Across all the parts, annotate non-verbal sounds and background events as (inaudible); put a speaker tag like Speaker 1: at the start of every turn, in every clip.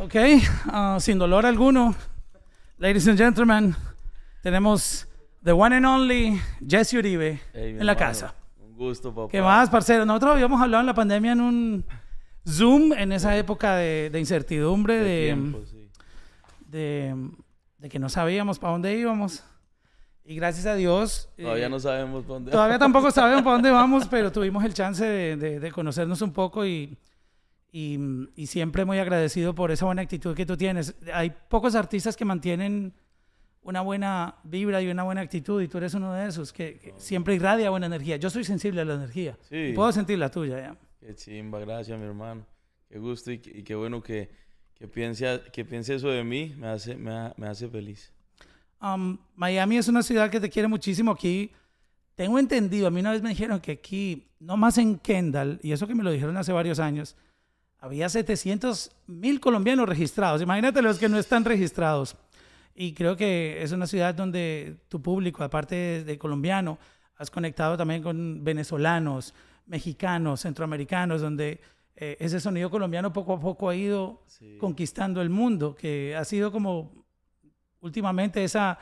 Speaker 1: Ok, ah, sin dolor alguno, ladies and gentlemen, tenemos the one and only Jesse Uribe en la casa.
Speaker 2: Un gusto, papá.
Speaker 1: ¿Qué más, parcero? Nosotros habíamos hablado en la pandemia en un Zoom, en esa época de, incertidumbre, de, de, que no sabíamos para dónde íbamos. Y gracias a Dios. Todavía eh, no sabemos para dónde Todavía tampoco sabemos para dónde (laughs) vamos, pero tuvimos el chance de conocernos un poco y y, siempre muy agradecido por esa buena actitud que tú tienes. Hay pocos artistas que mantienen una buena vibra y una buena actitud y tú eres uno de esos que, siempre irradia buena energía. Yo soy sensible a la energía.
Speaker 2: Sí. Puedo sentir la tuya. ¿ya? Qué chimba, gracias mi hermano. Qué gusto y, qué bueno que, que, piense, que piense eso de mí. Me hace, me, hace feliz.
Speaker 1: Um, Miami es una ciudad que te quiere muchísimo aquí. Tengo entendido, a mí una vez me dijeron que aquí, no más en Kendall, y eso que me lo dijeron hace varios años, había 700 mil colombianos registrados. Imagínate los que no están registrados. Y creo que es una ciudad donde tu público, aparte de, colombiano, has conectado también con venezolanos, mexicanos, centroamericanos, donde eh, ese sonido colombiano poco a poco ha ido conquistando el mundo, que ha sido como últimamente esa,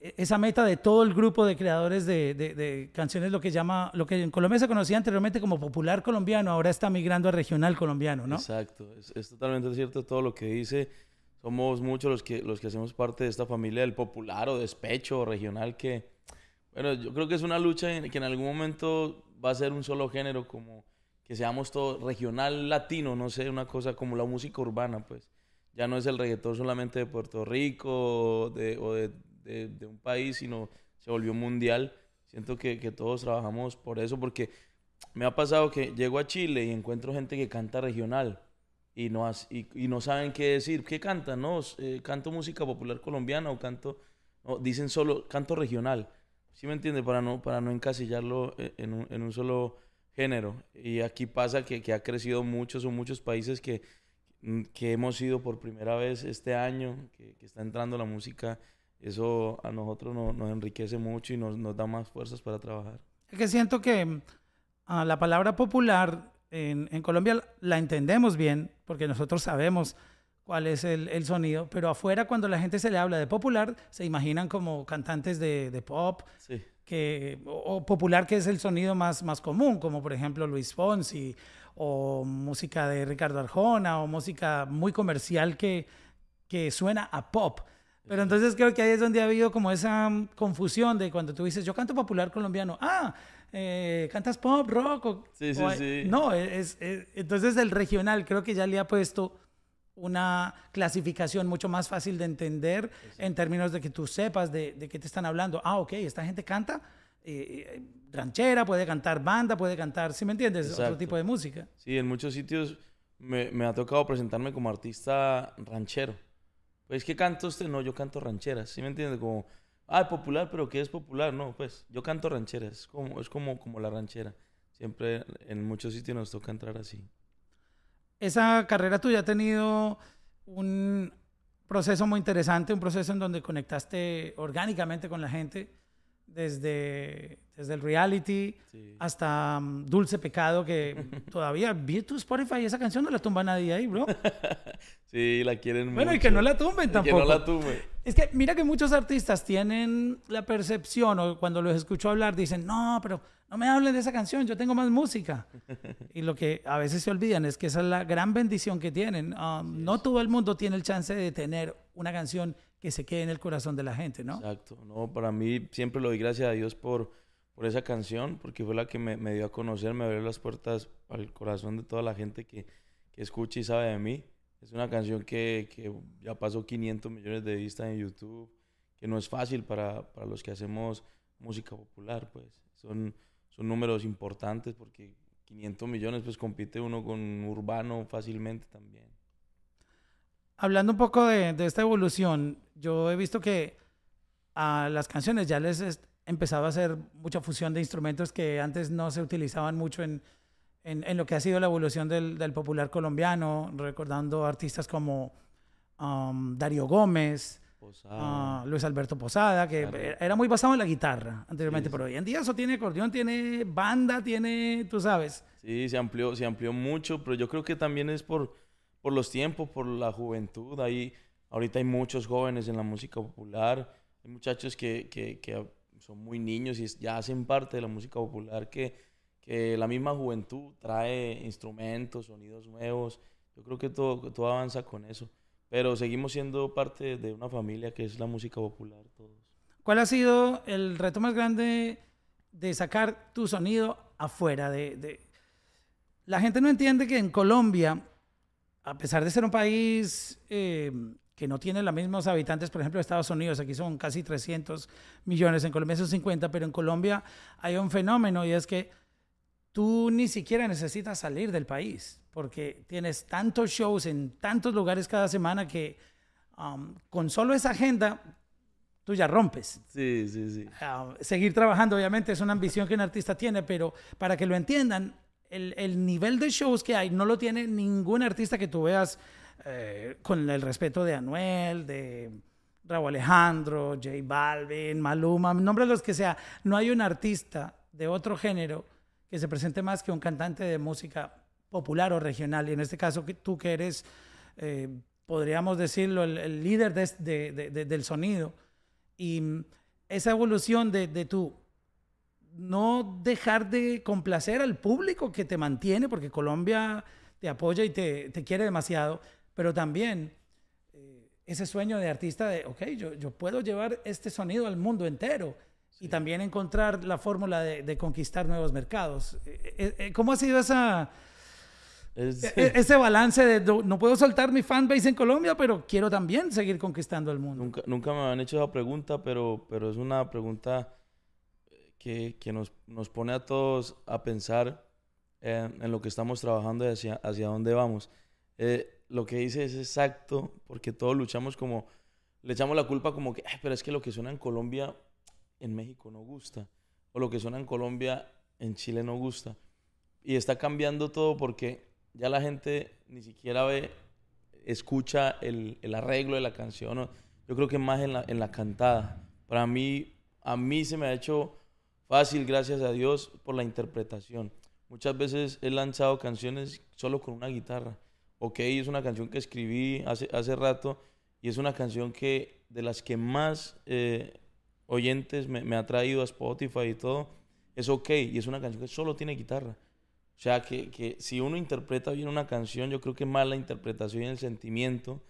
Speaker 1: e-, esa meta de todo el grupo de creadores de, canciones, lo que llama, lo que en Colombia se conocía anteriormente como popular colombiano, ahora está migrando a regional colombiano, ¿no?
Speaker 2: Exacto, es, totalmente cierto todo lo que dice. Somos muchos los que, los que hacemos parte de esta familia del popular o despecho o regional que, bueno, yo creo que es una lucha en, que en algún momento va a ser un solo género, como que seamos todo regional latino, no sé, una cosa como la música urbana, pues. Ya no es el reggaetón solamente de Puerto Rico o de de, un país, sino se volvió mundial. Siento que, todos trabajamos por eso, porque me ha pasado que llego a Chile y encuentro gente que canta regional y no, y, no saben qué decir. ¿Qué cantan? No, eh, canto música popular colombiana o canto, dicen solo canto regional. ¿Sí me entiende? Para no, para no encasillarlo eh, en un, solo género. Y aquí pasa que, ha crecido muchos o muchos países que, hemos ido por primera vez este año, que, que está entrando la música eso a nosotros nos enriquece mucho y nos, da más fuerzas para trabajar.
Speaker 1: Es que siento que ah, la palabra popular en, Colombia la entendemos bien, porque nosotros sabemos cuál es el, sonido, pero afuera cuando la gente se le habla de popular, se imaginan como cantantes de, pop, que, o, popular que es el sonido más, más común, como por ejemplo Luis Fonsi, o música de Ricardo Arjona, o música muy comercial que, que suena a pop. Pero entonces creo que ahí es donde ha habido como esa mm, confusión de cuando tú dices, yo canto popular colombiano, ah, eh, cantas pop, rock.
Speaker 2: sí, sí, sí. No,
Speaker 1: e, es, e, entonces el regional creo que ya le ha puesto una clasificación mucho más fácil de entender en términos de que tú sepas de, qué te están hablando. Ah, ok, esta gente canta eh, eh, ranchera, puede cantar banda, puede cantar, ¿sí me entiendes? Otro tipo de música.
Speaker 2: Sí, en muchos sitios me ha tocado presentarme como artista ranchero. Pues que canto usted, no, yo canto rancheras, ¿sí me entiendes? Como, ah, popular, pero ¿qué es popular? No, pues yo canto rancheras, es como, es como, como la ranchera. Siempre en muchos sitios nos toca entrar así.
Speaker 1: Esa carrera tuya ha tenido un proceso muy interesante, un proceso en donde conectaste orgánicamente con la gente desde, desde el reality hasta mm, Dulce Pecado, que (laughs) todavía vi tu Spotify esa canción no la tumba nadie ahí, bro.
Speaker 2: (laughs) sí, la quieren Bueno, y que no la tumben tampoco. que no la tumben.
Speaker 1: Es que mira que muchos artistas tienen la percepción o cuando los escucho hablar dicen, no, pero no me hablen de esa canción, yo tengo más música. (laughs) y lo que a veces se olvidan es que esa es la gran bendición que tienen. Ah, no todo el mundo tiene el chance de tener una canción que se quede en el corazón de la gente, ¿no?
Speaker 2: Exacto. No, para mí siempre lo doy gracias a Dios por, por esa canción, porque fue la que me, dio a conocer, me abrió las puertas al corazón de toda la gente que, que escucha y sabe de mí. Es una canción que, ya pasó 500 millones de vistas en YouTube, que no es fácil para, para los que hacemos música popular, pues. Son, son números importantes porque 500 millones, pues compite uno con Urbano fácilmente también
Speaker 1: hablando un poco de, esta evolución, yo he visto que a las canciones ya les empezaba a hacer mucha fusión de instrumentos que antes no se utilizaban mucho en, lo que ha sido la evolución del, popular colombiano, recordando artistas como um, Darío Gómez. Ah, Luis Alberto Posada, que e, era muy basado en la guitarra anteriormente, pero
Speaker 2: hoy en día eso tiene acordeón, tiene banda, tiene, tú sabes. Sí, se amplió, se amplió mucho, pero yo creo que también es por, por los tiempos, por la juventud. Ahí, ahorita hay muchos jóvenes en la música popular, hay muchachos que, que, son muy niños y ya hacen parte de la música popular que, que la misma juventud trae instrumentos, sonidos nuevos. Yo creo que todo, todo avanza con eso. Pero seguimos siendo parte de una familia que es la música popular todos.
Speaker 1: ¿Cuál ha sido el reto más grande de sacar tu sonido afuera? De, de... La gente no entiende que en Colombia a pesar de ser un país eh, que no tiene los mismos habitantes, por ejemplo, Estados Unidos, aquí son casi 300 millones, en Colombia son 50, pero en Colombia hay un fenómeno y es que tú ni siquiera necesitas salir del país, porque tienes tantos shows en tantos lugares cada semana que um, con solo esa agenda tú ya rompes.
Speaker 2: Sí, sí, sí.
Speaker 1: Ah, seguir trabajando, obviamente, es una ambición que un artista tiene, pero para que lo entiendan, el, nivel de shows que hay no lo tiene ningún artista que tú veas eh, con el respeto de Anuel, de Raúl Alejandro, J Balvin, Maluma, nombre los que sea. No hay un artista de otro género que se presente más que un cantante de música popular o regional. Y en este caso, tú que eres, eh, podríamos decirlo, el, líder del sonido. Y esa evolución de, de tu no dejar de complacer al público que te mantiene, porque Colombia te apoya y te, quiere demasiado, pero también eh, ese sueño de artista de, ok, yo, puedo llevar este sonido al mundo entero y también encontrar la fórmula de, conquistar nuevos mercados. Eh, eh, ¿Cómo ha sido esa... E-, e-, ese balance de no puedo soltar mi
Speaker 2: fanbase en Colombia, pero quiero también seguir conquistando el mundo. Nunca, nunca me han hecho esa pregunta, pero, pero es una pregunta que, nos, nos, pone a todos a pensar en lo que estamos trabajando y hacia, hacia dónde vamos. Eh, lo que dice es exacto, porque todos luchamos como, le echamos la culpa como que, pero es que lo que suena en Colombia, en México no gusta, o lo que suena en Colombia, en Chile no gusta. Y está cambiando todo porque ya la gente ni siquiera ve, escucha el, arreglo de la canción, yo creo que más en la, en la cantada. Para mí, a mí se me ha hecho Fácil, gracias a Dios por la interpretación. Muchas veces he lanzado canciones solo con una guitarra. Ok, es una canción que escribí hace, hace rato y es una canción que de las que más eh, oyentes me, ha traído a Spotify y todo. Es ok y es una canción que solo tiene guitarra. O sea, que, que si uno interpreta bien una canción, yo creo que más la interpretación y el sentimiento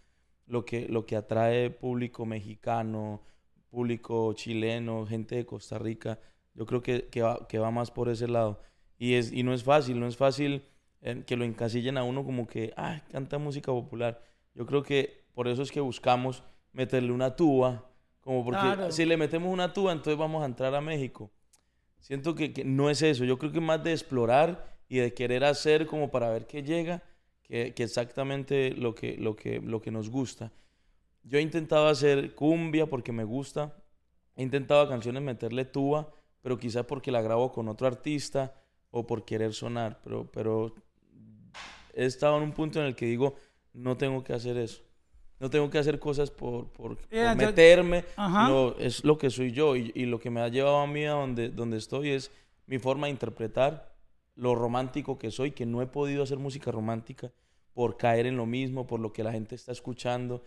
Speaker 2: lo que, lo que atrae público mexicano, público chileno, gente de Costa Rica yo creo que, que, va, que va más por ese lado. Y, es, y no es fácil, no es fácil eh, que lo encasillen a uno como que, ah, canta música popular. Yo creo que por eso es que buscamos meterle una tuba, como porque si le metemos una tuba, entonces vamos a entrar a México. Siento que, no es eso, yo creo que más de explorar y de querer hacer como para ver qué llega, que, exactamente lo que, lo, que, lo que nos gusta. Yo he intentado hacer cumbia porque me gusta, he intentado canciones meterle tuba pero quizás porque la grabo con otro artista o por querer sonar, pero, pero he estado en un punto en el que digo, no tengo que hacer eso. No tengo que hacer cosas por, por, meterme. no, es lo que soy yo y, y, lo que me ha llevado a mí a donde, donde estoy es mi forma de interpretar lo romántico que soy, que no he podido hacer música romántica por caer en lo mismo, por lo que la gente está escuchando.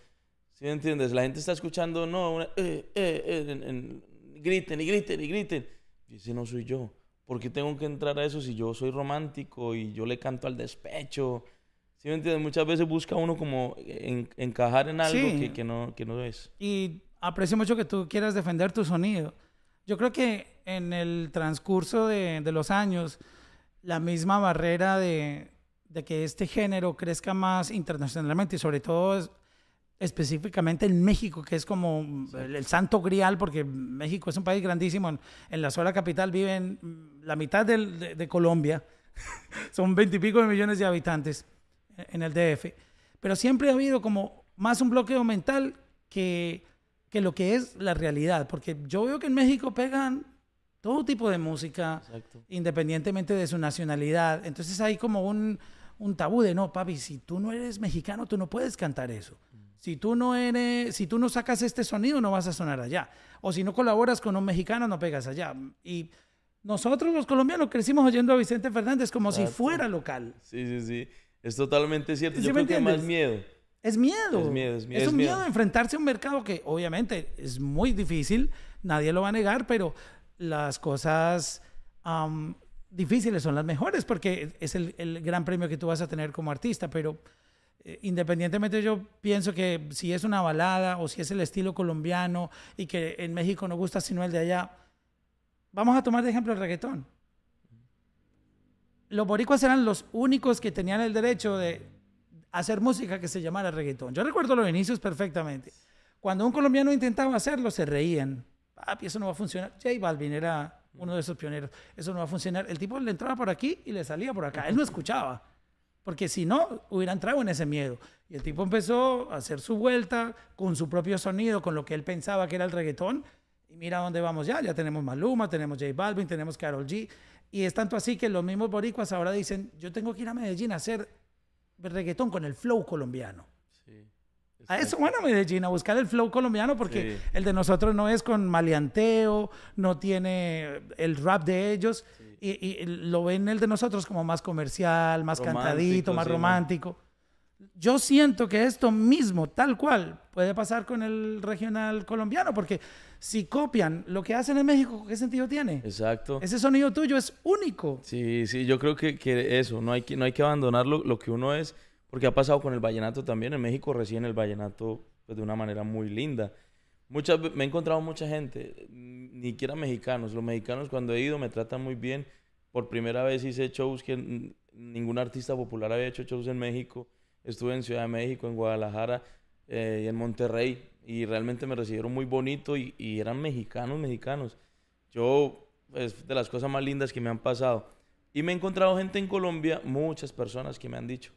Speaker 2: ¿Sí me entiendes? La gente está escuchando, no, eh, eh, eh, griten y griten y griten y no soy yo. ¿Por qué tengo que entrar a eso si yo soy romántico y yo le canto al despecho? ¿Sí me entiendes? Muchas veces busca uno como encajar en algo que, que, no, que no es.
Speaker 1: Y aprecio mucho que tú quieras defender tu sonido. Yo creo que en el transcurso de, de los años, la misma barrera de, de que este género crezca más internacionalmente y sobre todo específicamente en México, que es como mm, el, santo grial, porque México es un país grandísimo. En, la sola capital viven mm, la mitad de, Colombia, (laughs) son veintipico de millones de habitantes eh, en el DF. Pero siempre ha habido como más un bloqueo mental que, lo que es la realidad, porque yo veo que en México pegan todo tipo de música, independientemente de su nacionalidad. Entonces hay como un, un tabú de, no, papi, si tú no eres mexicano, tú no puedes cantar eso. Si tú no eres, si tú no sacas este sonido, no vas a sonar allá. O si no colaboras con un mexicano, no pegas allá. Y nosotros los colombianos crecimos oyendo a Vicente Fernández como si fuera local.
Speaker 2: Sí, sí, sí. Es totalmente cierto. Yo creo más miedo.
Speaker 1: Es miedo. Es miedo, es miedo. un miedo, enfrentarse a un mercado que obviamente es muy difícil, nadie lo va a negar, pero las cosas difíciles son las mejores porque es el, el gran premio que tú vas a tener como artista, pero eh, independientemente yo pienso que si es una balada o si es el estilo colombiano y que en México no gusta sino el de allá, vamos a tomar de ejemplo el reggaetón. Los boricuas eran los únicos que tenían el derecho de hacer música que se llamara reggaetón. Yo recuerdo los inicios perfectamente. Cuando un colombiano intentaba hacerlo, se reían. Papi, eso no va a funcionar. J Balvin era uno de esos pioneros. Eso no va a funcionar. El tipo le entraba por aquí y le salía por acá. Él no escuchaba. Porque si no, hubiera entrado en ese miedo. Y el tipo empezó a hacer su vuelta con su propio sonido, con lo que él pensaba que era el reggaetón. Y mira dónde vamos ya. Ya tenemos Maluma, tenemos J Balvin, tenemos Carol G. Y es tanto así que los mismos boricuas ahora dicen, yo tengo que ir a Medellín a hacer reggaetón con el flow colombiano. A ah, eso bueno Medellín, a buscar el flow colombiano, porque el de nosotros no es con maleanteo, no tiene el rap de ellos, y, lo ven el de nosotros como más comercial, más cantadito, más romántico. Yo siento que esto mismo, tal cual, puede pasar con el regional colombiano, porque si copian lo que hacen en México, ¿qué sentido tiene?
Speaker 2: Exacto. Ese
Speaker 1: sonido tuyo es único.
Speaker 2: Sí, sí, yo creo que, que eso, no hay que, no hay que abandonar lo que uno es porque ha pasado con el vallenato también. En México recién el vallenato pues, de una manera muy linda. Muchas, me he encontrado mucha gente, ni siquiera mexicanos. Los mexicanos cuando he ido me tratan muy bien. Por primera vez hice shows que ningún artista popular había hecho shows en México. Estuve en Ciudad de México, en Guadalajara eh, y en Monterrey. Y realmente me recibieron muy bonito y, eran mexicanos, mexicanos. Yo, es pues, de las cosas más lindas que me han pasado. Y me he encontrado gente en Colombia, muchas personas que me han dicho,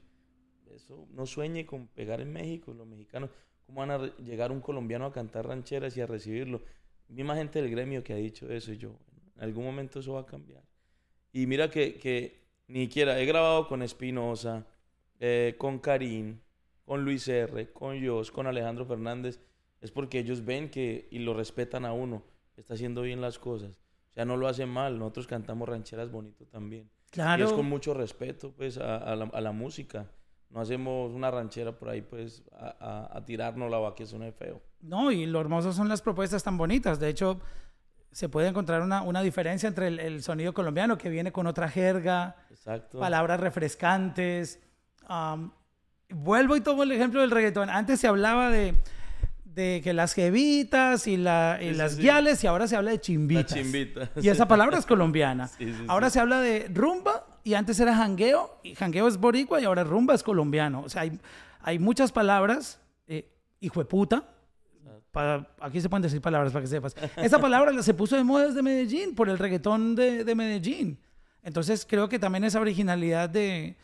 Speaker 2: no sueñe con pegar en México, los mexicanos, ¿cómo van a llegar un colombiano a cantar rancheras y a recibirlo? Misma gente del gremio que ha dicho eso yo, en algún momento eso va a cambiar. Y mira que, ni siquiera he grabado con Espinosa, eh, con Karim, con Luis R., con Jos, con Alejandro Fernández, es porque ellos ven que y lo respetan a uno, está haciendo bien las cosas. O sea, no lo hacen mal, nosotros cantamos rancheras bonito también. Claro. Y es con mucho respeto pues a, la, a la música no hacemos una ranchera por ahí, pues, a, tirarnos la vaca, no feo.
Speaker 1: No, y lo hermoso son las propuestas tan bonitas. De hecho, se puede encontrar una, diferencia entre el, sonido colombiano, que viene con otra jerga, palabras refrescantes. vuelvo y tomo el ejemplo del reggaetón. Antes se hablaba de de que las jevitas y, las guiales y ahora se habla de chimbitas. Chimbita,
Speaker 2: y esa palabra es colombiana. (laughs) ahora
Speaker 1: se habla de rumba y antes era jangueo y jangueo es boricua y ahora rumba es colombiano. O sea, hay, hay muchas palabras, eh, hijo de puta. Para, aquí se pueden decir palabras para que sepas. (laughs) Esa palabra se puso de moda desde Medellín por el reggaetón de, Medellín. Entonces creo que también esa originalidad de,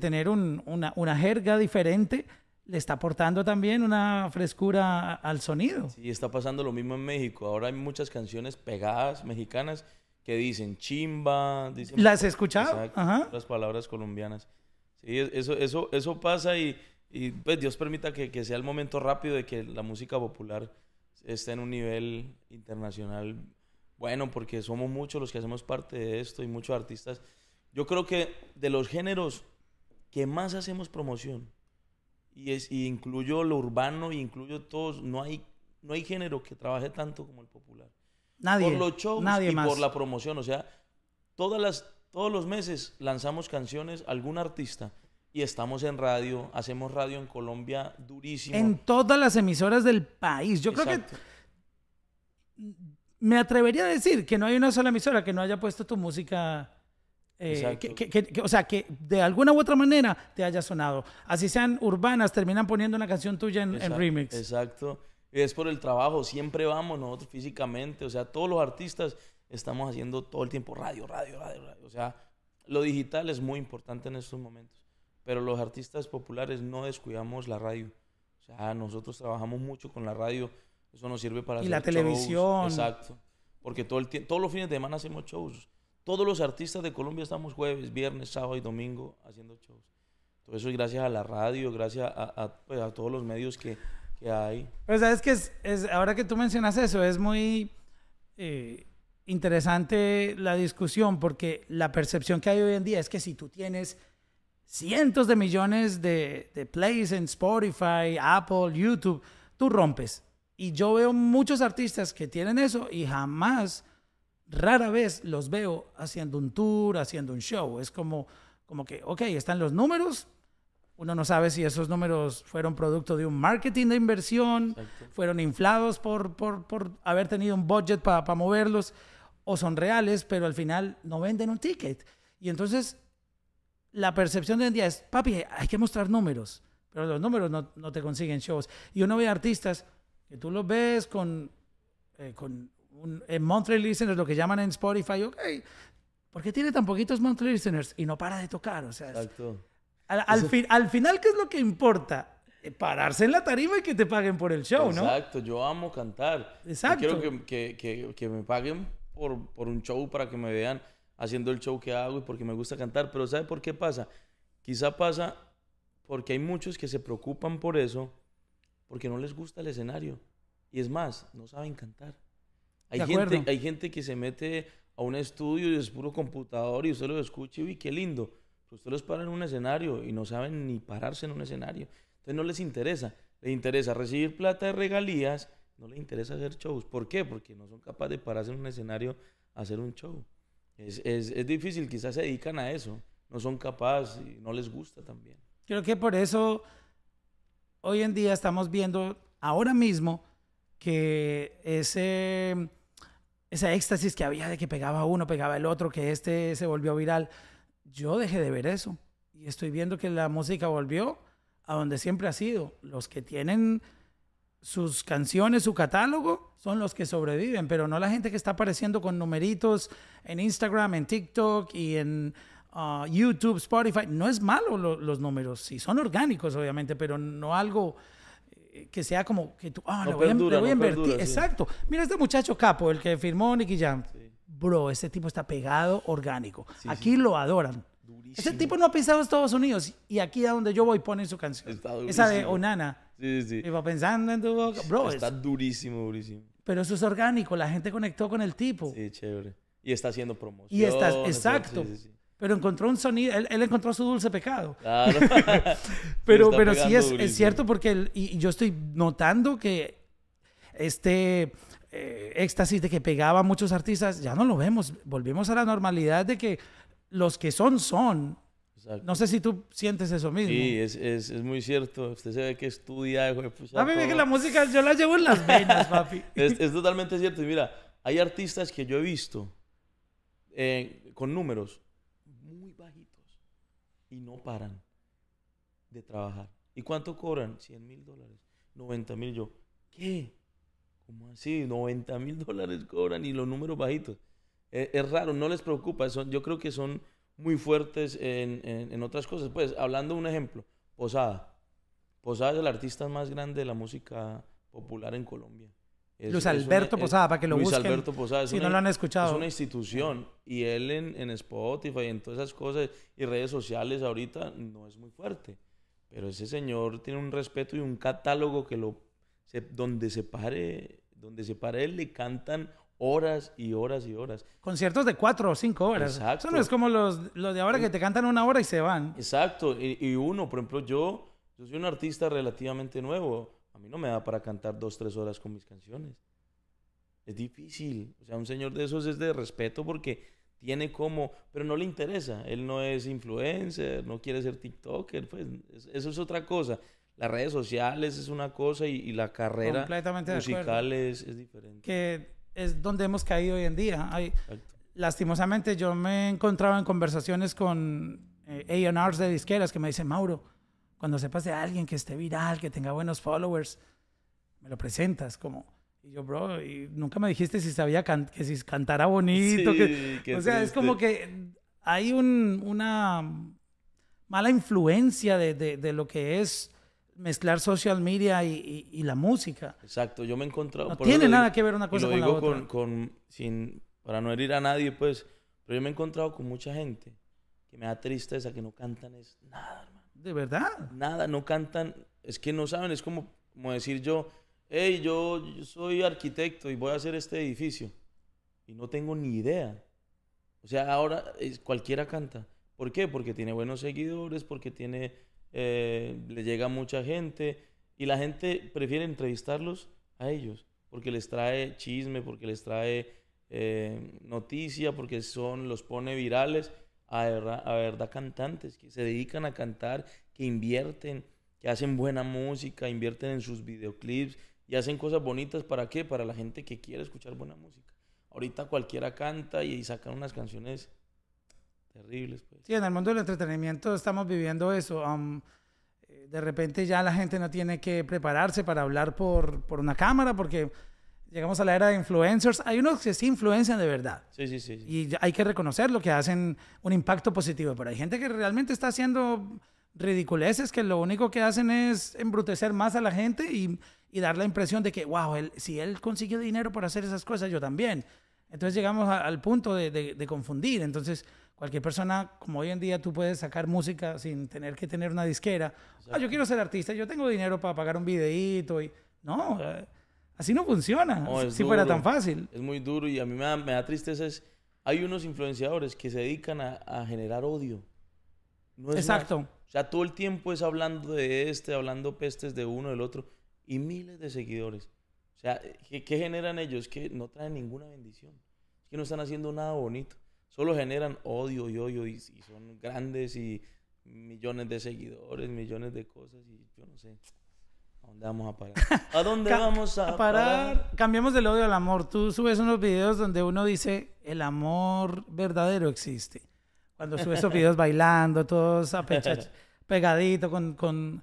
Speaker 1: tener una, una jerga diferente le está aportando también una frescura al sonido.
Speaker 2: Sí, está pasando lo mismo en México. Ahora hay muchas canciones pegadas mexicanas que dicen chimba. Dicen, ¿Las he escuchado? Las palabras colombianas. Sí, eso, eso, eso pasa y, y pues Dios permita que, que, sea el momento rápido de que la música popular esté en un nivel internacional bueno, porque somos muchos los que hacemos parte de esto y muchos artistas. Yo creo que de los géneros que más hacemos promoción y, es, incluyo lo urbano incluyo todos. No hay, no hay género que trabaje tanto como el popular.
Speaker 1: Nadie. Por los shows y por la
Speaker 2: promoción. O sea, todas las, todos los meses lanzamos canciones algún artista y estamos en radio, hacemos radio en Colombia durísimo. En
Speaker 1: todas las emisoras del país. Yo creo que me atrevería a decir que no hay una sola emisora que no haya puesto tu música eh, que, que, o sea, que de alguna u otra manera te haya sonado. Así sean urbanas, terminan poniendo una canción
Speaker 2: tuya en, en remix. Exacto. es por el trabajo, siempre vamos nosotros físicamente, o sea, todos los artistas estamos haciendo todo el tiempo radio, radio, radio, O sea, lo digital es muy importante en estos momentos, pero los artistas populares no descuidamos la radio. O sea, nosotros trabajamos mucho con la radio, eso nos sirve para... Y la televisión. Exacto. Porque todo el todos los fines de semana hacemos shows todos los artistas de Colombia estamos jueves, viernes, sábado y domingo haciendo shows. Todo eso es gracias a la radio, gracias a, pues, todos los medios que, hay.
Speaker 1: Pero sabes que es, ahora que tú mencionas eso, es muy eh, interesante la discusión porque la percepción que hay hoy en día es que si tú tienes cientos de millones de, de plays en Spotify, Apple, YouTube, tú rompes. Y yo veo muchos artistas que tienen eso y jamás rara vez los veo haciendo un tour, haciendo un show. Es como, como que, ok, están los números. Uno no sabe si esos números fueron producto de un marketing de inversión, fueron inflados por, haber tenido un budget para moverlos, o son reales, pero al final no venden un ticket. Y entonces la percepción de hoy en día es, papi, hay que mostrar números, pero los números no, te consiguen shows. Y uno ve artistas que tú los ves con, eh, con en monthly listeners, lo que llaman en Spotify, ok, ¿por qué tiene tan poquitos monthly listeners? Y no para de tocar, o sea. Exacto. Al, final, ¿qué es lo que importa? Eh, pararse en la
Speaker 2: tarima y que te paguen por el show, ¿no? Exacto, yo amo cantar. Exacto. quiero que, me paguen por, por un show para que me vean haciendo el show que hago y porque me gusta cantar. Pero ¿sabe por qué pasa? Quizá pasa porque hay muchos que se preocupan por eso porque no les gusta el escenario. Y es más, no saben cantar. Hay gente, que se mete a un estudio y es puro computador y usted lo escucha y uy, qué lindo. Ustedes usted los para en un escenario y no saben ni pararse en un escenario. Entonces no les interesa. Les interesa recibir plata de regalías, no les interesa hacer shows. ¿Por qué? Porque no son capaces de pararse en un escenario a hacer un show. Es, es difícil, quizás se dedican a eso. No son capaces y no les gusta también.
Speaker 1: Creo que por eso hoy en día estamos viendo ahora mismo que ese, éxtasis que había de que pegaba uno, pegaba el otro, que este se volvió viral, yo dejé de ver eso. Y estoy viendo que la música volvió a donde siempre ha sido. Los que tienen sus canciones, su catálogo, son los que sobreviven, pero no la gente que está apareciendo con numeritos en Instagram, en TikTok y en ah, YouTube, Spotify. No es malo los números, sí, son orgánicos obviamente, pero no algo que sea como que tú, ah, le, voy, a, em-, invertir. Exacto. Mira este muchacho capo, el que firmó Nicky Jam. Bro, ese tipo está pegado orgánico. aquí lo adoran. Ese tipo no ha pisado Estados Unidos y aquí a donde yo voy pone su canción. Esa de Onana.
Speaker 2: Sí, sí. Iba
Speaker 1: pensando en tu boca. Bro, está
Speaker 2: durísimo, durísimo.
Speaker 1: Pero eso es orgánico, la gente conectó con
Speaker 2: el tipo. Sí, chévere. Y está haciendo promoción. Y está, exacto
Speaker 1: pero encontró un sonido, él, encontró su dulce pecado. Claro. (laughs) pero pero sí es, es, cierto porque y yo estoy notando que este eh, éxtasis de que pegaba a muchos artistas, ya no lo vemos, volvimos a la normalidad de que los que son, son.
Speaker 2: No sé si tú sientes eso mismo. Sí, es, es, es muy cierto. Usted se ve que estudia, a mí me que la música yo la llevo en las venas, papi. (laughs) es, totalmente cierto. Y mira, hay artistas que yo he visto eh, con números y no paran de trabajar. ¿Y cuánto cobran? 100 mil dólares, 90 mil yo. ¿Qué? ¿Cómo así? 90 mil dólares cobran y los números bajitos. E, es raro, no les preocupa. yo creo que son muy fuertes en, en otras cosas. Pues, hablando de un ejemplo, Posada. Posada es el artista más grande de la música popular en Colombia. Luis Alberto Posada, para que lo busquen. Luis Alberto Posada. Si no lo han escuchado. Es una institución. Y él en, en, Spotify y en todas esas cosas y redes sociales ahorita no es muy fuerte. Pero ese señor tiene un respeto y un catálogo que lo... donde se pare... Donde se pare él le cantan horas y horas y horas.
Speaker 1: Conciertos de cuatro o cinco horas. Exacto. no es como
Speaker 2: los, los de ahora que eh, te cantan una hora y se van. Exacto. Y, y uno, por ejemplo, yo... Yo soy un artista relativamente nuevo a mí no me da para cantar dos, tres horas con mis canciones. Es difícil. O sea, un señor de esos es de respeto porque tiene como, pero no le interesa. Él no es influencer, no quiere ser TikToker. Pues eso es otra cosa. Las redes sociales es una cosa y, la carrera musical es, es, diferente.
Speaker 1: Que es donde hemos caído hoy en día. Hay, lastimosamente yo me he encontrado en conversaciones con eh, A&Rs de disqueras que me dicen, Mauro, cuando sepas de alguien que esté viral, que tenga buenos followers, me lo presentas como... Y yo, bro, y nunca me dijiste si sabía que si cantara bonito. que, o sea, es como que hay una mala influencia de, lo que es mezclar social media y, la música.
Speaker 2: Exacto, yo me he encontrado... No tiene nada que ver una cosa con la otra. Con, con, sin, para no herir a nadie, pues, pero yo me he encontrado con mucha gente que me da tristeza que no cantan es nada, ¿De verdad? Nada, no cantan. Es que no saben, es como, como decir yo, hey, yo, soy arquitecto y voy a hacer este edificio. Y no tengo ni idea. O sea, ahora cualquiera canta. ¿Por qué? Porque tiene buenos seguidores, porque tiene, eh, le llega mucha gente y la gente prefiere entrevistarlos a ellos porque les trae chisme, porque les trae eh, noticia, porque son, los pone virales a, verdad, a cantantes que se dedican a cantar, que invierten, que hacen buena música, invierten en sus videoclips y hacen cosas bonitas. ¿Para qué? Para la gente que quiere escuchar buena música. Ahorita cualquiera canta y, sacan unas canciones terribles. Pues.
Speaker 1: Sí, en el mundo del entretenimiento estamos viviendo eso. Eh, de repente ya la gente no tiene que prepararse para hablar por, por una cámara porque llegamos a la era de influencers. Hay unos que sí influencian de verdad. Sí, sí, sí. Y hay que reconocer lo que hacen un impacto positivo. Pero hay gente que realmente está haciendo ridiculeces que lo único que hacen es embrutecer más a la gente y, y dar la impresión de que, wow, si él consiguió dinero por hacer esas cosas, yo también. Entonces llegamos al punto de, de, confundir. Entonces cualquier persona, como hoy en día tú puedes sacar música sin tener que tener una disquera. Ah, yo quiero ser artista, yo tengo dinero para pagar un videíto y no, eh, Así no funciona. si fuera tan fácil.
Speaker 2: Es muy duro y a mí me da, tristeza. Es, hay unos influenciadores que se dedican a, generar odio. Exacto. o sea, todo el tiempo es hablando de este, hablando pestes de uno, del otro. Y miles de seguidores. O sea, ¿qué, generan ellos? Que no traen ninguna bendición. Es que no están haciendo nada bonito. Solo generan odio y odio y son grandes y millones de seguidores, millones de cosas y yo no sé. ¿A dónde vamos a parar? (laughs) ¿A dónde vamos a, parar? Cambiamos del odio al amor. Tú subes unos videos
Speaker 1: donde uno dice, el amor verdadero existe. Cuando subes esos videos (laughs) bailando, todos pegaditos pegadito con, con,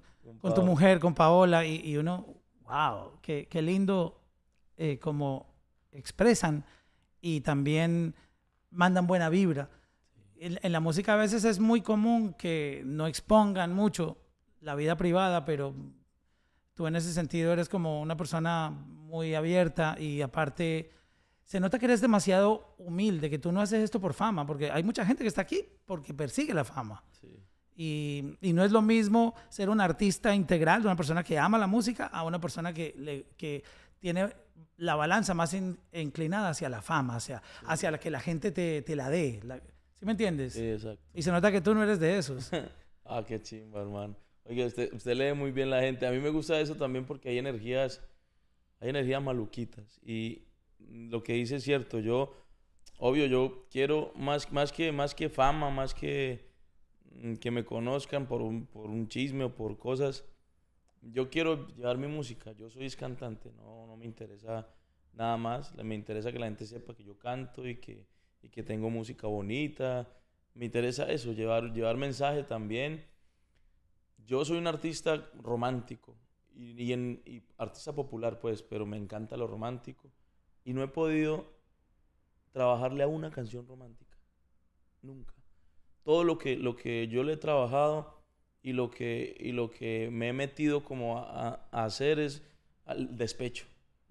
Speaker 1: tu mujer, con Paola, y, uno, wow, qué, qué lindo eh, como expresan y también mandan buena vibra. en la música a veces es muy común que no expongan mucho la vida privada, pero Tú en ese sentido eres como una persona muy abierta y aparte se nota que eres demasiado humilde, que tú no haces esto por fama, porque hay mucha gente que está aquí porque persigue la fama. Y, no es lo mismo ser un artista integral, una persona que ama la música, a una persona que, tiene la balanza más inclinada hacia la fama, hacia, hacia la que la gente te, la dé.
Speaker 2: ¿Sí me entiendes?
Speaker 1: Y se nota que tú no eres de
Speaker 2: esos. (laughs) ah, qué chimba, hermano. Oye, usted, usted lee muy bien la gente. A mí me gusta eso también porque hay energías, hay energías maluquitas. Y lo que dice es cierto. Yo, obvio, yo quiero más, más, que, más que fama, más que mm, que me conozcan por un, chisme o por cosas. Yo quiero llevar mi música. Yo soy cantante, no, no me interesa nada más. Me interesa que la gente sepa que yo canto y que, tengo música bonita. Me interesa eso, llevar, llevar mensaje también yo soy un artista romántico y, artista popular, pues, pero me encanta lo romántico. Y no he podido trabajarle a una canción romántica. Nunca. Todo lo que, lo que yo le he trabajado y lo que, lo que me he metido como a, hacer es al despecho.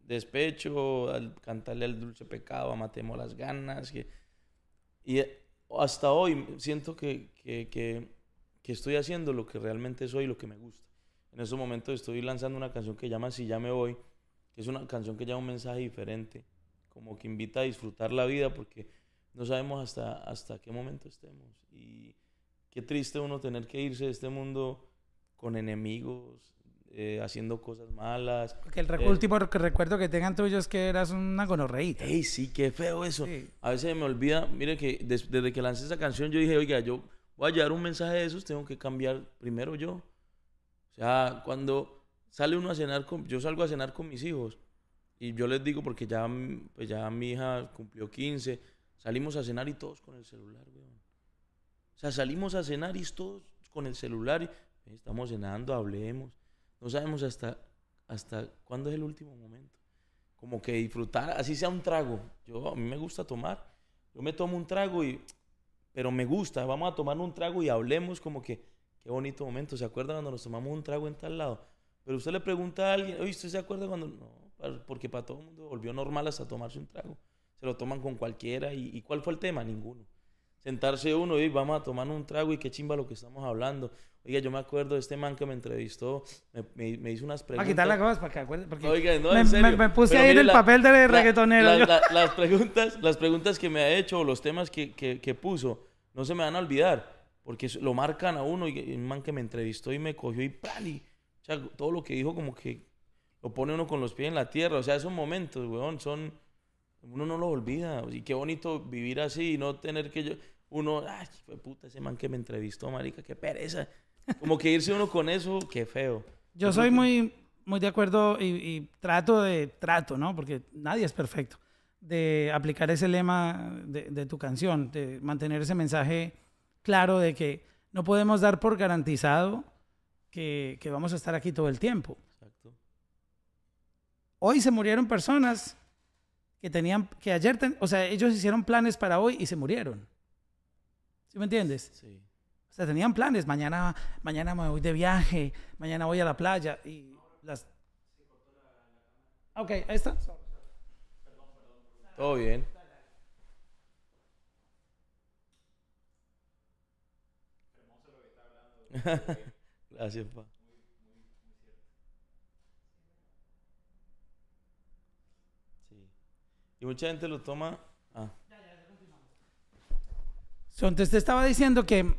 Speaker 2: Despecho, al cantarle al dulce pecado, a Matemos las ganas. y hasta hoy siento que que estoy haciendo lo que realmente soy y lo que me gusta. En estos momentos estoy lanzando una canción que llama Si ya me voy, que es una canción que lleva un mensaje diferente, como que invita a disfrutar la vida porque no sabemos hasta, hasta qué momento estemos. Y qué triste uno tener que irse de este mundo con enemigos, eh, haciendo cosas malas. Porque el eh, último
Speaker 1: que recuerdo que tengan yo es que eras una gonorreíta. ¡Ey, sí, qué feo eso!
Speaker 2: A veces me olvida, mire que desde que lancé esa canción yo dije, oiga, yo voy a llevar un mensaje de esos, tengo que cambiar primero yo. O sea, cuando sale uno a cenar con, yo salgo a cenar con mis hijos y yo les digo porque ya, pues ya mi hija cumplió 15, salimos a cenar y todos con el celular, weón. O sea, salimos a cenar y todos con el celular y estamos cenando, hablemos. No sabemos hasta, hasta cuándo es el último momento. Como que disfrutar, así sea un trago. Yo, a mí me gusta tomar. Yo me tomo un trago y pero me gusta, vamos a tomar un trago y hablemos como que, qué bonito momento, ¿se acuerda cuando nos tomamos un trago en tal lado? Pero usted le pregunta a alguien, oye, ¿usted se acuerda cuando...? No, porque para todo el mundo volvió normal hasta tomarse un trago. Se lo toman con cualquiera y, y ¿cuál fue el tema? Ninguno sentarse uno y vamos a tomar un trago y qué chimba lo que estamos hablando. Oiga, yo me acuerdo de este man que me entrevistó, me, hizo unas preguntas. A quitar la para
Speaker 1: que acuerde. Oiga, no, me, serio. me, puse ahí en el papel de reggaetonero.
Speaker 2: las, preguntas, las preguntas que me ha hecho o los temas que, puso no se me van a olvidar, porque lo marcan a uno. Y un man que me entrevistó y me cogió y ¡prali! o sea, todo lo que dijo, como que lo pone uno con los pies en la tierra. O sea, esos momentos, weón, son. Uno no lo olvida. Y qué bonito vivir así y no tener que. Yo, uno, ay, puta, ese man que me entrevistó, marica, qué pereza. Como que irse uno con eso, qué feo. Yo soy
Speaker 1: muy, muy de acuerdo y, trato de, trato, ¿no? Porque nadie es perfecto, de aplicar ese lema de, tu canción, de mantener ese mensaje claro de que no podemos dar por garantizado que, que vamos a estar aquí todo el tiempo. Exacto. Hoy se murieron personas que tenían, que ayer, o sea, ellos hicieron planes para hoy y se murieron. ¿Sí me entiendes? Sí. O sea, tenían planes, mañana, mañana me voy de viaje, mañana voy a la playa y las... Ok, ahí está.
Speaker 2: Todo bien. (laughs) Gracias, pa. Sí. Y mucha gente lo toma. Ah.
Speaker 1: entonces te estaba diciendo que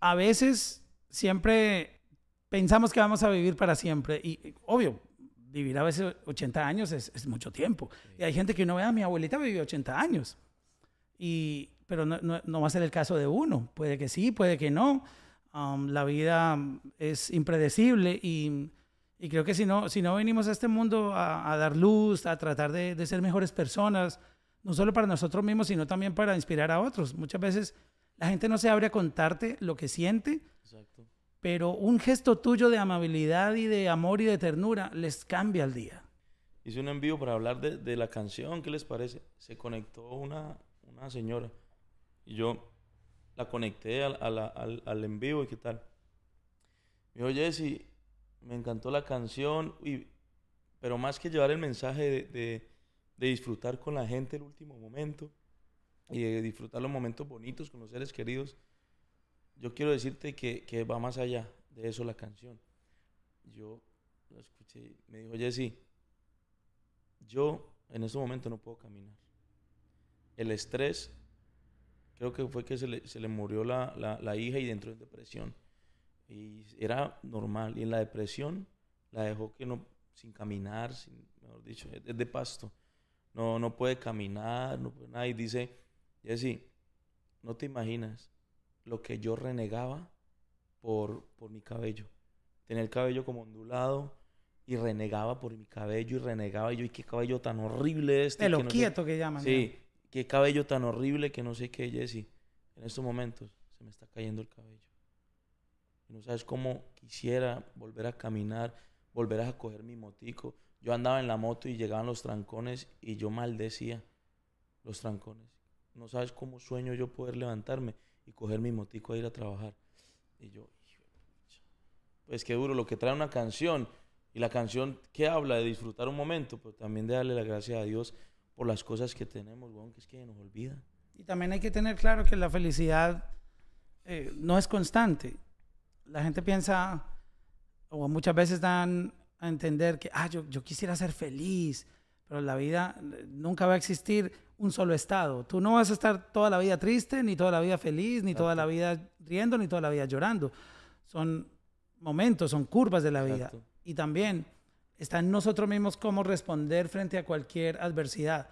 Speaker 1: a veces siempre pensamos que vamos a vivir para siempre. Y, obvio, vivir a veces 80 años es, mucho tiempo. Y hay gente que no ve, ah, mi abuelita vivió 80 años. Y, pero no, no, va a ser el caso de uno. Puede que sí, puede que no. Um, la vida es impredecible y, y, creo que si no, si no venimos a este mundo a, dar luz, a tratar de, de ser mejores personas, no solo para nosotros mismos, sino también para inspirar a otros. Muchas veces la gente no se abre a contarte lo que siente. Pero un gesto tuyo de amabilidad y de amor y de ternura les cambia el día.
Speaker 2: Hice un envío para hablar de, la canción, ¿qué les parece? Se conectó una, señora y yo la conecté al, envío y qué tal. Me dijo, Jesse, me encantó la canción, y, pero más que llevar el mensaje de, de disfrutar con la gente el último momento, y de disfrutar los momentos bonitos con los seres queridos, yo quiero decirte que, que va más allá de eso la canción. Yo la escuché, me dijo Jesse, yo en este momento no puedo caminar. El estrés, creo que fue que se le, se le murió la, la, la hija y dentro de depresión. Y era normal. Y en la depresión la dejó que no, sin caminar, sin, mejor dicho, es de pasto. No, no puede caminar, no puede nada. Y dice, Jesse, no te imaginas lo que yo renegaba por, por mi cabello. Tenía el cabello como ondulado y renegaba por mi cabello y renegaba. Y yo, y qué cabello tan horrible este. De lo que quieto que llaman. Sí, qué cabello tan horrible que no sé qué, Jessy. En estos momentos se me está cayendo el cabello. Y no sabes cómo quisiera volver a caminar, volver a coger mi motico. Yo andaba en la moto y llegaban los trancones y yo maldecía los trancones no sabes cómo sueño yo poder levantarme y coger mi motico a e ir a trabajar. Y yo, pues qué duro lo que trae una canción. Y la canción que habla de disfrutar un momento, pero también de darle la gracia a Dios por las cosas que tenemos, aunque que es que nos olvida.
Speaker 1: Y también hay que tener claro que la felicidad eh, no es constante. La gente piensa, o muchas veces dan a entender que, ah, yo, yo quisiera ser feliz, pero la vida nunca va a existir un solo estado. Tú no vas a estar toda la vida triste, ni toda la vida feliz, ni toda la vida riendo, ni toda la vida llorando. Son momentos, son curvas de la vida. Y también está en nosotros mismos cómo responder frente a cualquier adversidad.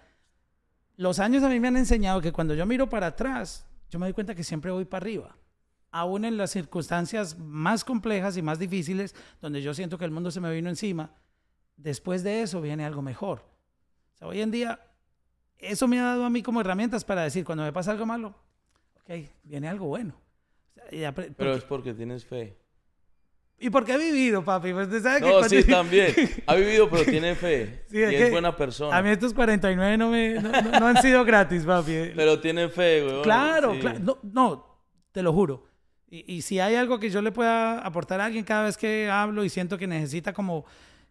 Speaker 1: Los años a mí me han enseñado que cuando yo miro para atrás, yo me doy cuenta que siempre voy para arriba. Aún en las circunstancias más complejas y más difíciles, donde yo siento que el mundo se me vino encima, después de eso viene algo mejor. O sea, hoy en día, eso me ha dado a mí como herramientas para decir, cuando me pasa algo malo, ok, viene algo bueno.
Speaker 2: Pero es porque tienes fe.
Speaker 1: ¿Y porque ha vivido, papi? Pues, no, que sí, también. (laughs)
Speaker 2: Ha vivido, pero tiene fe. (laughs) es y es buena persona. A mí
Speaker 1: estos 49 no, no, han sido gratis, papi.
Speaker 2: Pero tiene fe, güey. Claro, claro. No,
Speaker 1: no, te lo juro. Y, y si hay algo que yo le pueda aportar a alguien cada vez que hablo y siento que necesita como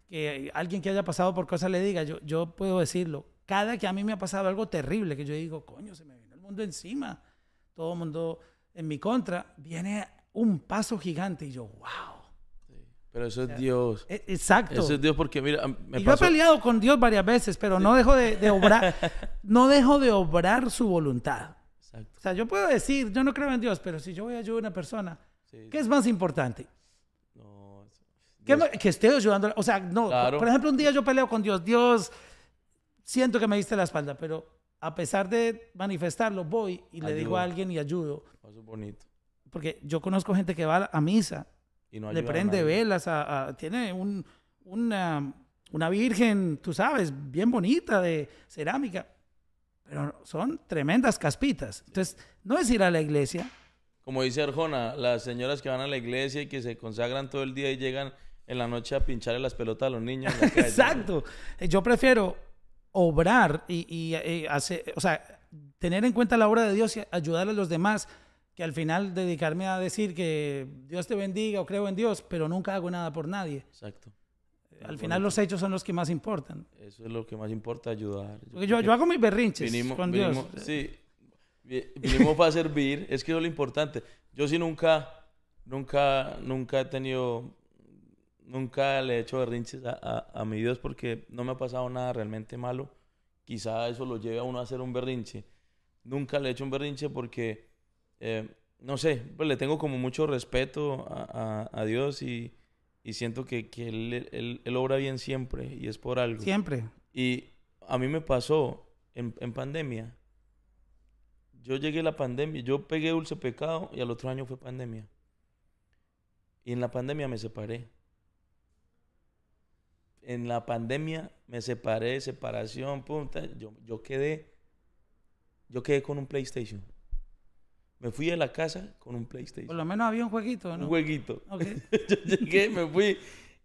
Speaker 1: que alguien que haya pasado por cosas le diga, yo, yo puedo decirlo, cada que a mí me ha pasado algo terrible, que yo digo, coño, se me vino el mundo encima, todo el mundo en mi contra, viene un paso gigante y yo, wow.
Speaker 2: Pero eso es Dios. E, exacto. Eso es Dios porque mira, me y yo he peleado
Speaker 1: con Dios varias veces, pero no dejo de, obrar, (laughs) no dejo de obrar su voluntad. O sea, yo puedo decir, yo no creo en Dios, pero si yo voy a ayudar a una persona, ¿qué es más importante? Que, que esté ayudando. O sea, no. Por ejemplo, un día yo peleo con Dios. Dios, siento que me diste la espalda, pero a pesar de manifestarlo, voy y le digo a alguien y ayudo. Eso es bonito. Porque yo conozco gente que va a misa.
Speaker 2: Y no le prende
Speaker 1: velas. tiene una, una virgen, tú sabes, bien bonita de cerámica. Pero son tremendas caspitas. Entonces, no es ir a la iglesia.
Speaker 2: Como dice Arjona, las señoras que van a la iglesia y que se consagran todo el día y llegan en la noche a pincharle las pelotas a los niños. (laughs)
Speaker 1: Exacto. Eh, yo prefiero obrar y, eh, hacer, o sea, tener en cuenta la obra de Dios y ayudar a los demás que al final dedicarme a decir que Dios te bendiga o creo en Dios, pero nunca hago nada por nadie.
Speaker 2: Exacto. Al final los
Speaker 1: hechos son los que más importan.
Speaker 2: Eso es lo que más importa, ayudar. yo, hago mis berrinches con Dios. sí, vinimos para servir, es que es lo importante. Yo sí nunca, nunca, nunca he tenido nunca le he hecho berrinches a, mi Dios porque no me ha pasado nada realmente malo. Quizá eso lo lleve a uno a hacer un berrinche. Nunca le he hecho un berrinche porque, eh, no sé, pues le tengo como mucho respeto a, Dios y, siento que, él, obra bien siempre y es por algo. Siempre. Y a mí me pasó en, en pandemia. Yo llegué a la pandemia, yo pegué dulce pecado y al otro año fue pandemia. Y en la pandemia me separé en la pandemia me separé, separación, punta. Yo, yo quedé, yo quedé con un PlayStation. Me fui a la casa con un PlayStation. Por lo menos
Speaker 1: había un jueguito, ¿no? Un jueguito. (laughs)
Speaker 2: yo llegué, me fui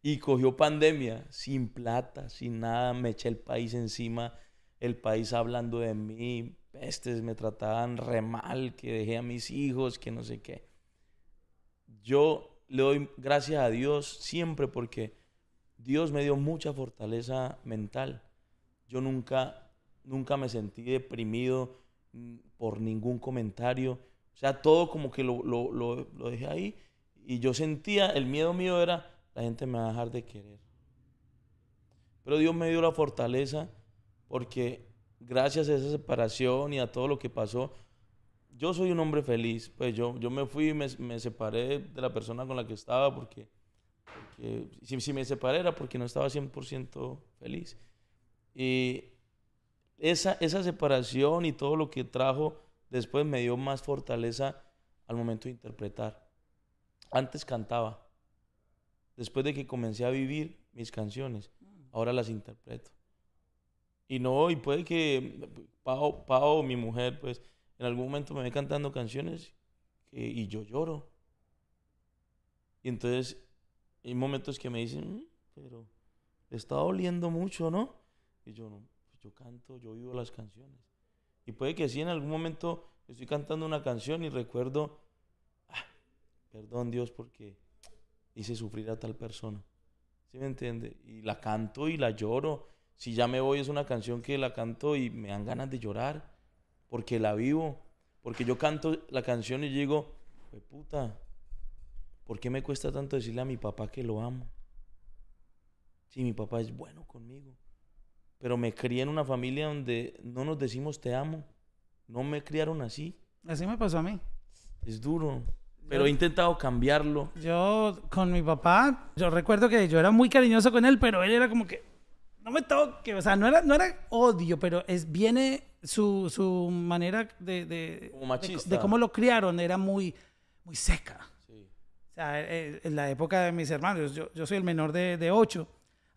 Speaker 2: y cogió pandemia, sin plata, sin nada. Me eché el país encima, el país hablando de mí, pestes, me trataban re mal, que dejé a mis hijos, que no sé qué. Yo le doy gracias a Dios siempre porque Dios me dio mucha fortaleza mental. Yo nunca, nunca me sentí deprimido mm, por ningún comentario. O sea, todo como que lo, lo, dejé ahí. Y yo sentía, el miedo mío era, la gente me va a dejar de querer. Pero Dios me dio la fortaleza porque gracias a esa separación y a todo lo que pasó, yo soy un hombre feliz. Pues yo, yo me fui y me separé de la persona con la que estaba porque si, me separé era porque no estaba 100% feliz. Y esa, esa separación y todo lo que trajo después me dio más fortaleza al momento de interpretar. Antes cantaba. Después de que comencé a vivir mis canciones, mm. ahora las interpreto. Y no, y puede que Pau, Pau mi mujer, pues en algún momento me ve cantando canciones eh, y yo lloro. Y entonces hay momentos que me dicen, mm, pero está doliendo mucho, ¿no? Y yo no, pues yo canto, yo vivo las canciones. Y puede que sí, en algún momento estoy cantando una canción y recuerdo, ah, perdón Dios porque hice sufrir a tal persona. ¿Sí me entiende? Y la canto y la lloro. Si ya me voy es una canción que la canto y me dan ganas de llorar porque la vivo. Porque yo canto la canción y digo, pues puta, ¿Por qué me cuesta tanto decirle a mi papá que lo amo? sí, mi papá es bueno conmigo, pero me crié en una familia donde no nos decimos te amo. No me criaron así.
Speaker 1: Así me pasó a mí.
Speaker 2: Es duro. Pero he intentado cambiarlo.
Speaker 1: Yo con mi papá, yo recuerdo que yo era muy cariñoso con él, pero él era como que no me toque, o sea, no era, no era odio, pero es viene su, manera de, de, de cómo lo criaron, era muy, muy seca. O sea, eh, eh, en la época de mis hermanos, yo, soy el menor de, 8.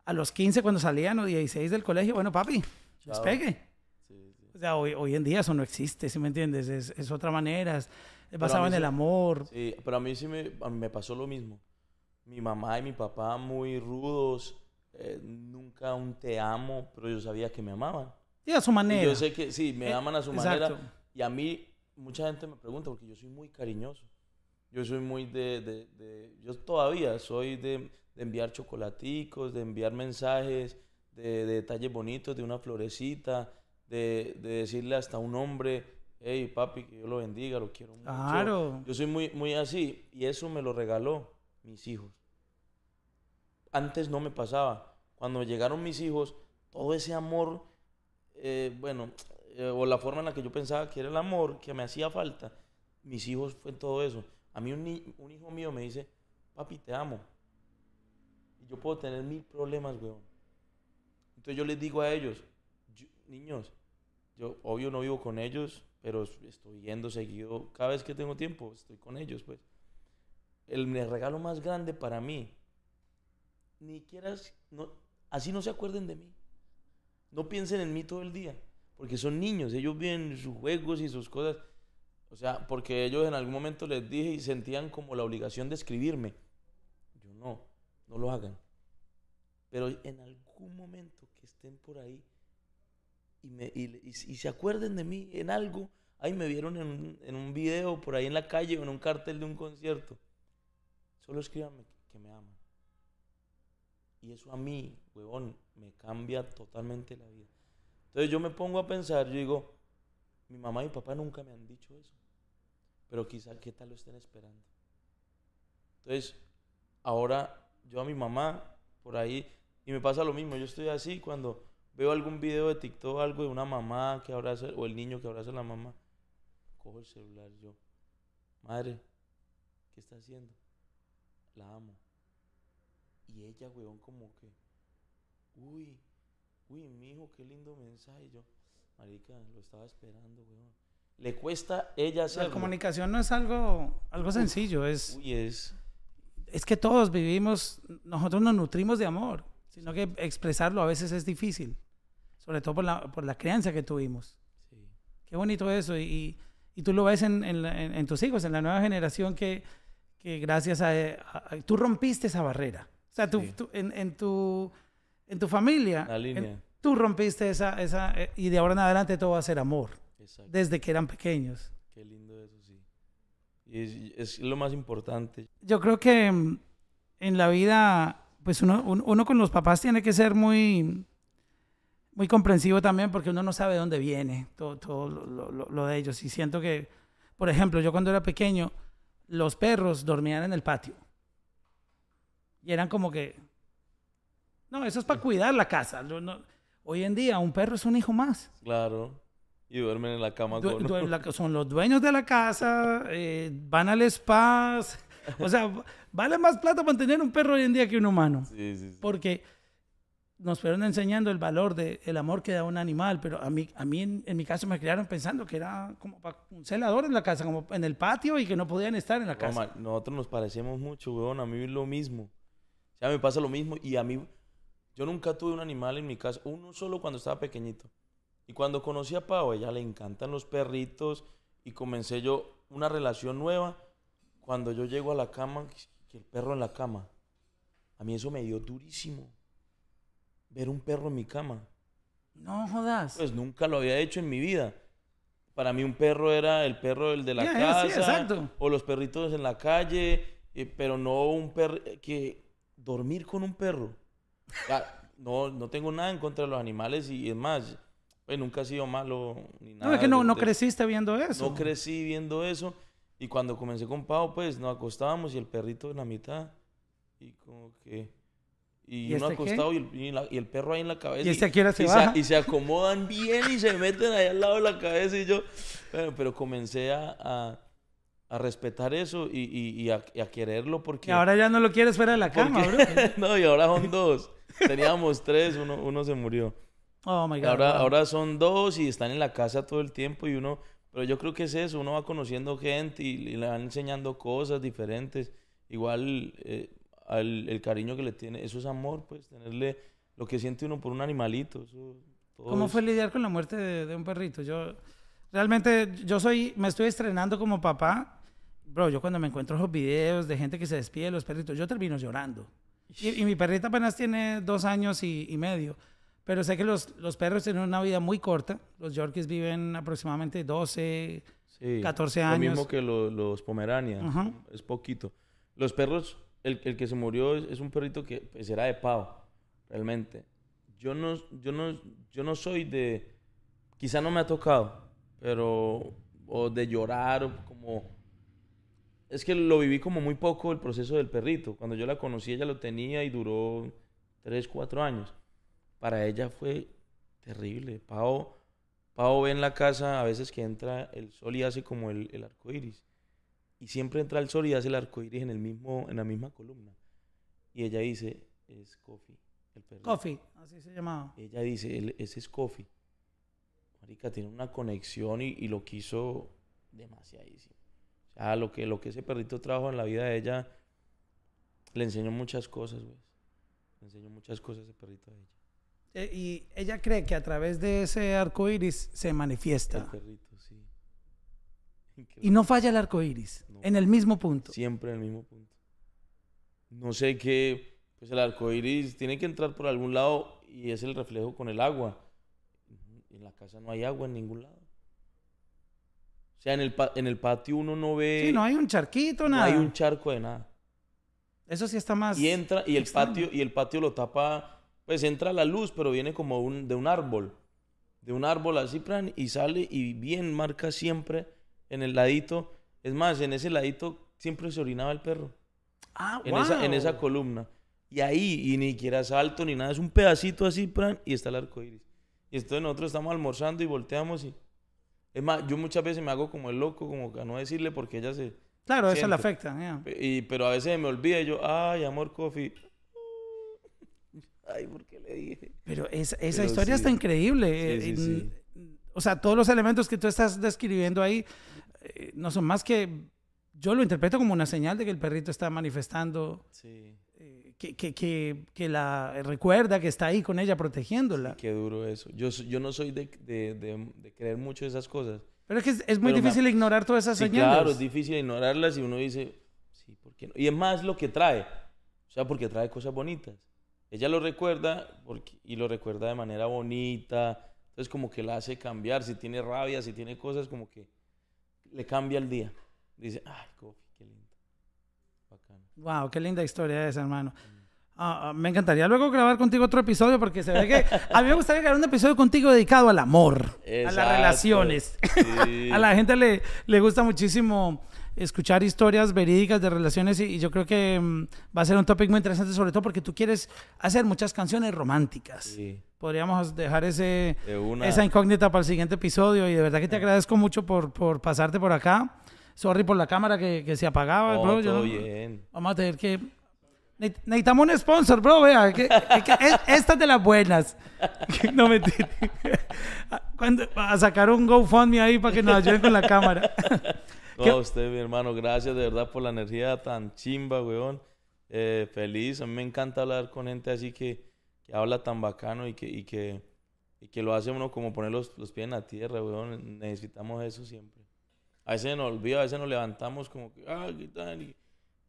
Speaker 1: A los 15, cuando salían o 16 del colegio, bueno, papi, despegue. O sea, hoy, hoy, en día eso no existe, ¿sí me entiendes? Es, otra manera, es basado en el amor.
Speaker 2: Sí, pero a mí sí me, pasó lo mismo. Mi mamá y mi papá muy rudos, eh, nunca un te amo, pero yo sabía que me amaban. Y a su manera. yo sé que sí, me aman a su manera. Y a mí, mucha gente me pregunta, porque yo soy muy cariñoso. Yo soy muy de, yo todavía soy de, enviar chocolaticos, de enviar mensajes, de, detalles bonitos, de una florecita, de, decirle hasta un hombre, hey papi, que yo lo bendiga, lo quiero mucho. Claro. Yo soy muy, muy así y eso me lo regaló mis hijos. Antes no me pasaba. Cuando llegaron mis hijos, todo ese amor, eh, bueno, eh, o la forma en la que yo pensaba que era el amor, que me hacía falta, mis hijos fue todo eso. A mí un, hijo mío me dice, papi, te amo. Y yo puedo tener mil problemas, weón. Entonces yo les digo a ellos, niños, yo obvio no vivo con ellos, pero estoy yendo seguido, cada vez que tengo tiempo, estoy con ellos, pues. El, regalo más grande para mí, ni quieras, así no se acuerden de mí. No piensen en mí todo el día, porque son niños, ellos viven sus juegos y sus cosas. O sea, porque ellos en algún momento les dije y sentían como la obligación de escribirme. Yo no, no lo hagan. Pero en algún momento que estén por ahí y, me, se acuerden de mí en algo, ahí me vieron en un, en un video por ahí en la calle o en un cartel de un concierto. Solo escríbanme que me aman. Y eso a mí, huevón, me cambia totalmente la vida. Entonces yo me pongo a pensar, yo digo, mi mamá y mi papá nunca me han dicho eso pero quizá qué tal lo estén esperando. Entonces, ahora yo a mi mamá, por ahí, y me pasa lo mismo, yo estoy así cuando veo algún video de TikTok, algo de una mamá que abraza, o el niño que abraza a la mamá, cojo el celular yo, madre, ¿qué está haciendo? La amo. Y ella, weón, como que, uy, uy, mi hijo, qué lindo mensaje. Yo, marica, lo estaba esperando, weón le cuesta ella hacerlo. La
Speaker 1: comunicación no es algo, algo sencillo, es, es... Es que todos vivimos, nosotros nos nutrimos de amor, sino que expresarlo a veces es difícil, sobre todo por la, por crianza que tuvimos. Sí. Qué bonito eso, y, y tú lo ves en, tus hijos, en la nueva generación que, que gracias a, Tú rompiste esa barrera, o sea, tú, en, tu, en tu familia... tú rompiste esa, esa, eh, y de ahora en adelante todo va a ser amor desde que eran pequeños. Qué
Speaker 2: lindo eso, sí. Y es, lo más importante.
Speaker 1: Yo creo que mm, en la vida, pues uno, uno con los papás tiene que ser muy, muy comprensivo también porque uno no sabe de dónde viene todo, todo lo, de ellos. Y siento que, por ejemplo, yo cuando era pequeño, los perros dormían en el patio. Y eran como que, no, eso es para cuidar la casa. hoy en día un perro es un hijo más.
Speaker 2: Claro. Y duermen en la cama son los
Speaker 1: dueños de la casa, eh, van al spa. O sea, vale más plata mantener un perro hoy en día que un humano. Sí, sí, sí. Porque nos fueron enseñando el valor del amor que da un animal, pero a mí, a mí en, mi caso me criaron pensando que era como un celador en la casa, como en el patio y que no podían estar en la casa.
Speaker 2: nosotros nos parecemos mucho, weón, a mí lo mismo. O me pasa lo mismo y a mí, yo nunca tuve un animal en mi casa, uno solo cuando estaba pequeñito. Y cuando conocí a Pau, ella le encantan los perritos y comencé yo una relación nueva. Cuando yo llego a la cama, que el perro en la cama, a mí eso me dio durísimo. Ver un perro en mi cama. No jodas. Pues nunca lo había hecho en mi vida. Para mí un perro era el perro del de la casa exacto. o los perritos en la calle, eh, pero no un perro eh, que dormir con un perro. Ah, no, no tengo nada en contra de los animales y es más, eh, nunca ha sido malo ni nada. No, es que no, no creciste viendo eso. No crecí viendo eso. Y cuando comencé con Pau, pues nos acostábamos y el perrito en la mitad. Y como que. Y, uno este acostado y el, perro ahí en la cabeza. Y, este se y se acomodan bien y se meten ahí al lado de la cabeza. Y yo. pero comencé a, a respetar eso y, a, quererlo porque... ahora ya no lo quieres fuera de la cama, (laughs) no, y ahora son dos. Teníamos tres, uno, uno se murió. Oh ahora, ahora son dos y están en la casa todo el tiempo y uno. Pero yo creo que es eso, uno va conociendo gente y, le van enseñando cosas diferentes. Igual eh, al, el cariño que le tiene, eso es amor, pues, tenerle lo que siente uno por un animalito. ¿Cómo fue
Speaker 1: lidiar con la muerte de, un perrito? Yo realmente, yo soy, me estoy estrenando como papá. Bro, yo cuando me encuentro esos videos de gente que se despide de los perritos, yo termino llorando. Y, mi perrita apenas tiene dos años y, y medio. Pero sé que los, perros tienen una vida muy corta. Los Yorkies viven aproximadamente
Speaker 2: 12, 14 años. Lo mismo que los Pomeranian. Es poquito. Los perros, el, el que se murió es, un perrito que será pues, de pavo, realmente. Yo no, yo, no, yo no soy de. Quizá no me ha tocado, pero. O de llorar, como. Es que lo viví como muy poco el proceso del perrito. Cuando yo la conocí, ella lo tenía y duró 3, 4 años para ella fue terrible. Pau, ve en la casa a veces que entra el sol y hace como el, arco iris. Y siempre entra el sol y hace el arco iris en, el mismo, en la misma columna. Y ella dice, es Coffee, el perro. Coffee, así se llamaba. Ella dice, ese es Coffee. Marica, tiene una conexión y, lo quiso demasiadísimo. O sea, lo que, lo que ese perrito trajo en la vida de ella, le enseñó muchas cosas, güey. Le enseñó muchas cosas ese perrito a ella.
Speaker 1: Eh, y ella cree que a través de ese arco iris se manifiesta. (laughs) Y no falla el arco iris, en el mismo punto. Siempre en el mismo punto.
Speaker 2: No sé qué, pues el arco iris tiene que entrar por algún lado y es el reflejo con el agua. En la casa no hay agua en ningún lado. O sea, en el, en el patio uno no ve. Sí, no hay un charquito, nada. No hay un charco de nada. Eso sí está más. Y entra, y el, patio, y el patio lo tapa pues entra la luz, pero viene como un, de un árbol. De un árbol así, Ciprán y sale y bien marca siempre en el ladito. Es más, en ese ladito siempre se orinaba el perro.
Speaker 1: Ah, en, wow. esa, en esa
Speaker 2: columna. Y ahí, y ni siquiera salto ni nada, es un pedacito así, plan, y está el arco iris. Y entonces nosotros estamos almorzando y volteamos y... Es más, yo muchas veces me hago como el loco, como a no decirle porque ella se... Claro, siente. eso le afecta. Y, pero a veces me olvida y yo, ay, amor, coffee. Ay, ¿por qué le dije? Pero esa, esa historia está
Speaker 1: increíble. Eh, o sea, todos los elementos que tú estás describiendo ahí eh, no son más que. Yo lo interpreto como una señal de que el perrito está manifestando. Sí. Eh, que, que, que, la recuerda, que está ahí con ella protegiéndola.
Speaker 2: qué duro eso. Yo, yo no soy de, de, de, creer mucho esas cosas.
Speaker 1: Pero es que es, muy difícil ignorar todas esas sí, señales. Claro, es
Speaker 2: difícil ignorarlas y uno dice, sí, ¿por qué no? Y es más lo que trae. O sea, porque trae cosas bonitas ella lo recuerda y lo recuerda de manera bonita, entonces como que la hace cambiar, si tiene rabia, si tiene cosas, como que le cambia el día. Dice, ay, qué lindo.
Speaker 1: Wow, qué linda historia esa, hermano. Ah, ah, me encantaría luego grabar contigo otro episodio porque se ve que a mí me gustaría grabar un episodio contigo dedicado al amor, a las relaciones. (laughs) a la gente le, le gusta muchísimo escuchar historias verídicas de relaciones y, yo creo que mm, va a ser un topic muy interesante, sobre todo porque tú quieres hacer muchas canciones románticas. Podríamos dejar ese, esa incógnita para el siguiente episodio y de verdad que te eh. agradezco mucho por, por pasarte por acá. Sorry por la cámara que, se apagaba, Vamos a tener que Necesitamos un sponsor, bro. Vea, que, esta es de las buenas. (laughs) No (laughs) Cuando, a sacar un GoFundMe ahí para que nos ayuden con la cámara. (laughs) No,
Speaker 2: usted, mi hermano, gracias de verdad por la energía tan chimba, weón. Eh, feliz, a mí me encanta hablar con gente así que, habla tan bacano y que, que, que lo hace uno como poner los, pies en la tierra, weón. Necesitamos eso siempre. A veces nos olvida, a veces nos levantamos como que, ah, ¿qué tal? Y,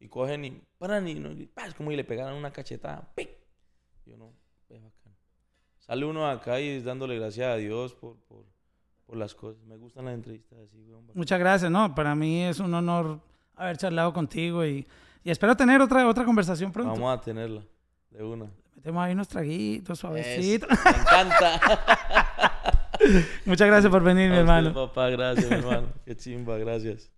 Speaker 2: cogen y paran y, y Es como y le pegaron una cachetada. Sale uno acá y dándole gracias a Dios por por las cosas. Me gustan las entrevistas Muchas
Speaker 1: gracias, ¿no? Para mí es un honor haber charlado contigo y, y espero tener otra, otra conversación pronto.
Speaker 2: Vamos a tenerla, de una.
Speaker 1: Metemos ahí unos traguitos suavecitos. me encanta.
Speaker 2: (laughs) Muchas gracias por venir, mi hermano. Papá, gracias, mi hermano. Qué chimba, gracias.